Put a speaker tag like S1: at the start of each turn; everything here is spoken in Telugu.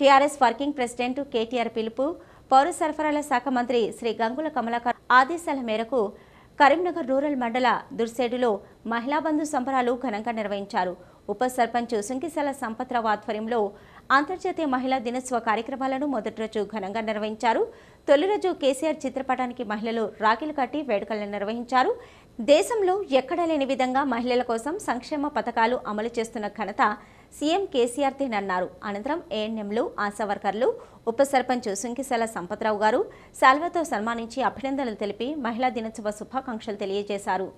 S1: టీఆర్ఎస్ వర్కింగ్ ప్రెసిడెంట్ కేటీఆర్ పిలుపు పౌర సరఫరాల శాఖ మంత్రి శ్రీ గంగుల కమలాకర్ ఆదేశాల మేరకు కరీంనగర్ రూరల్ మండల దుర్సేడులో మహిళా బంధు సంబరాలు ఘనంగా నిర్వహించారు ఉప సర్పంచ్ సుంకిశాల సంపత్రావు ఆధ్వర్యంలో అంతర్జాతీయ మహిళా దినోత్సవ కార్యక్రమాలను మొదటి రోజు ఘనంగా నిర్వహించారు తొలి రోజు కేసీఆర్ చిత్రపటానికి మహిళలు రాఖీలు కట్టి వేడుకలను నిర్వహించారు దేశంలో ఎక్కడ లేని విధంగా మహిళల కోసం సంక్షేమ పథకాలు అమలు చేస్తున్న ఘనత సీఎం కేసీఆర్ తినన్నారు అనంతరం ఏఎన్ఎంలు ఆశా వర్కర్లు ఉప సర్పంచ్ సుంకిశాల సంపత్రావు గారు శాల్వతో సన్మానించి అభినందనలు తెలిపి మహిళా దినోత్సవ శుభాకాంక్షలు తెలియజేశారు